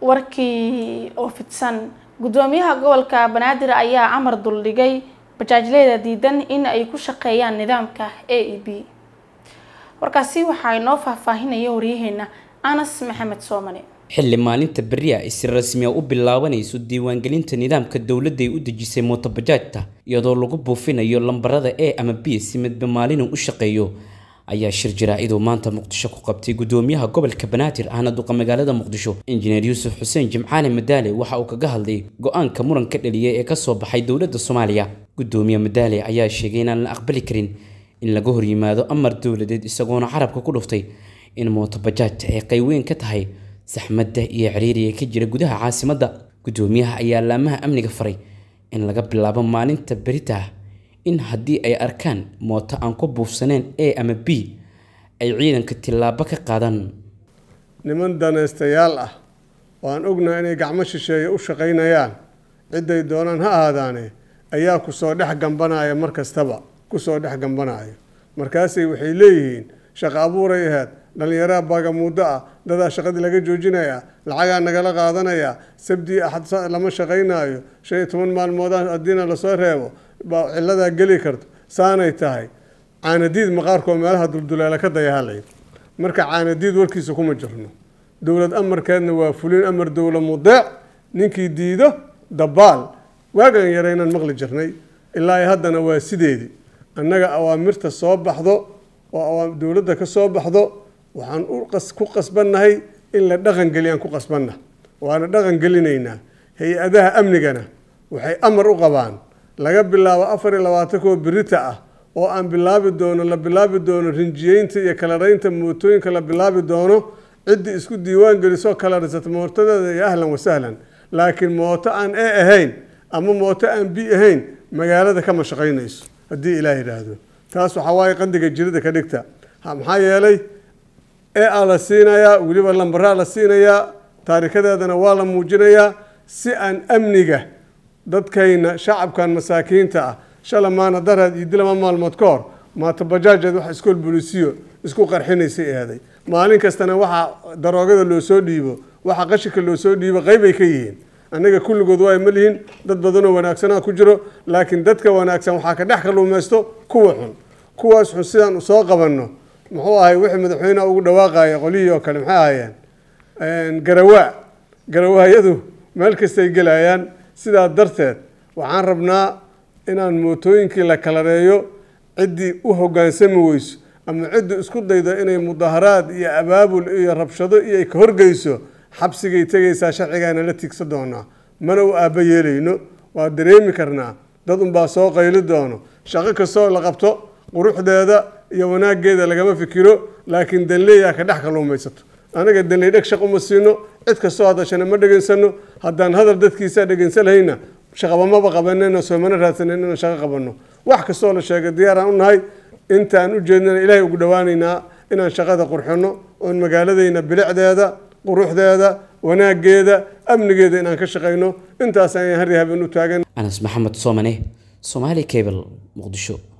warkii oo fidsan gudoomiyaha gobolka banaadir ayaa amar duldhigay bajaajleyda diidan in ay ku shaqeeyaan nidaamka a e b warkaasi waxaa inoo faahfaahinaya waryaheena anas maxamed soomane xilli maalinta beriya ay si rasmi a ah u bilaabanayso diiwaangelinta nidaamka ay u dejisay mootobajaajta iyadoo lagu buufinayo lambarada a ama b si midba maalina u shaqeeyo ayaa shir jaraa-iduu maanta muqdisho ku qabtay guddoomiyaha gobolka banaadir ahna duqa magaalada muqdisho injineer yuusuf xuseen jimcaale madaale waxa uu kaga hadlay go-aanka muran ka ee ka soo baxay dowladda soomaaliya guddoomiye madaale ayaa sheegay inaan la aqbali karin in laga hor yimaado amar dowladeed isagoona carabka ku dhuftay in mootobajaaj ay qayweyn ka tahay saxmadda iyo ciriiri ee ka jira gudaha caasimadda guddoomiyaha ayaa laamaha amniga faray in laga bilaabo maalinta beritaa in haddii ay arkaan mooto aan ku buufsaneen a ama b ay ciidanka tillaabo ka qaadan niman danaystayaal ah oo aan inay gacmo shisheeye u shaqaynayaan cidday doonaan ha ahaadaane ayaa kusoo dhex gambanaya mar kastaba kusoo dhex gambanaayo markaasay waxay leeyihiin shaqa abuuray ahayd dhallinyaraa baagamuuddo ah dadaa shaqadii laga joojinayaa lacagaa nagala qaadanayaa sabdii axad lama shaqaynaayo shan iyo toban maalmoodaa haddiina lasoo reebo baa ciladaa geli karto saanay tahay caanadiid maqaarkoo meelaha duldulaala ka dayahaa layd marka caanadiid warkiisa kuma jirno dowlad amarkeedna waa fulin amar dowla mudeec ninkii diido dabaal waagaan yaraynaan maqli jirnay ilaa haddana waa sideedii annaga awaamirta soo baxdo oo dowladda ka soo baxdo waxaan ku qasbannahay in la dhaqan aan ku qasbannaha waana dhaqan gelinaynaa hay-adaha amnigana waxay amar u qabaan laga bilaabo afar iyo labaatan kuwa birita ah oo aan bilaabi doono la bilaabi doono rinjiyeynta iyo kalaraynta mootooyinka la bilaabi doono ciddii isku diiwaan gelisoo kalaraysata mootadeeda iyo ahlan wasahlan laakiin mooto aan e ahayn ama mooto aan b ahayn magaalada kama shaqaynayso haddii ilaah yidhaahdo taas waxaa waaye qandiga jirida ka dhigta maxaa yeelay e a la siinayaa weliba lambaraa la siinayaa taarikadeedana waa la muujinayaa si aan amniga dadkayna shacabkan masaakiinta ah shala maana daraad iyo dilama maalmood ka hor maato bajaajeed wax iskool bulisiyo isku qarxinaysay eeday maalin kastana waxa daroogada loo soo dhiibo waxa qashinka loo soo dhiibo qaybay ka yihiin annaga kulligood waa ma lihin dad badanoo wanaagsanaa ku jiro laakiin dadka wanaagsan waxaa ka dhex kaluumaysto kuwa xun kuwaas xun sidaan u soo qabanno muxuu ahay wixii madaxweyneha ugu dhawaaqaya qolihii oo kale maxay ahayeen garawaa garawaayadu meel kastay gelayaan sidaa darteed waxaan rabnaa inaan mootooyinkii la kalareeyo ciddii u hoggaansami weyso ama ciddu isku daydo inay mudaharaad iyo abaabul iyo rabshado iyoay ka horgeyso xabsigay tegaysaa sharcigaana la tigsa doonaa mana u aabba yeelayno waa dareemi karnaa dad unbaa soo qayli doono shaqo kastoo la qabto quruxdeeda iyo wanaaggeeda lagama fikiro laakiin danleeyaa ka dhex kalluumaysato anaga dheg shaqo uma siino cid kastoo hadashana ma dhegaysano haddaan hadal dadkiisa dadkiisaa lahayna shaqabamaba qabanayno soomana raadsaneyn inaan shaqo qabanno wax kastoo la sheegay diyaaraan u nahay intaan u jeednana ilaahay ugu dhowaanaynaa inaan shaqada qurxino oon magaaladayna bilicdeeda quruxdeeda wanaaggeeda amnigeeda inaan ka shaqayno intaas ayaan har habeen u taagan anas maxamed soomane soomaali cable muqdisho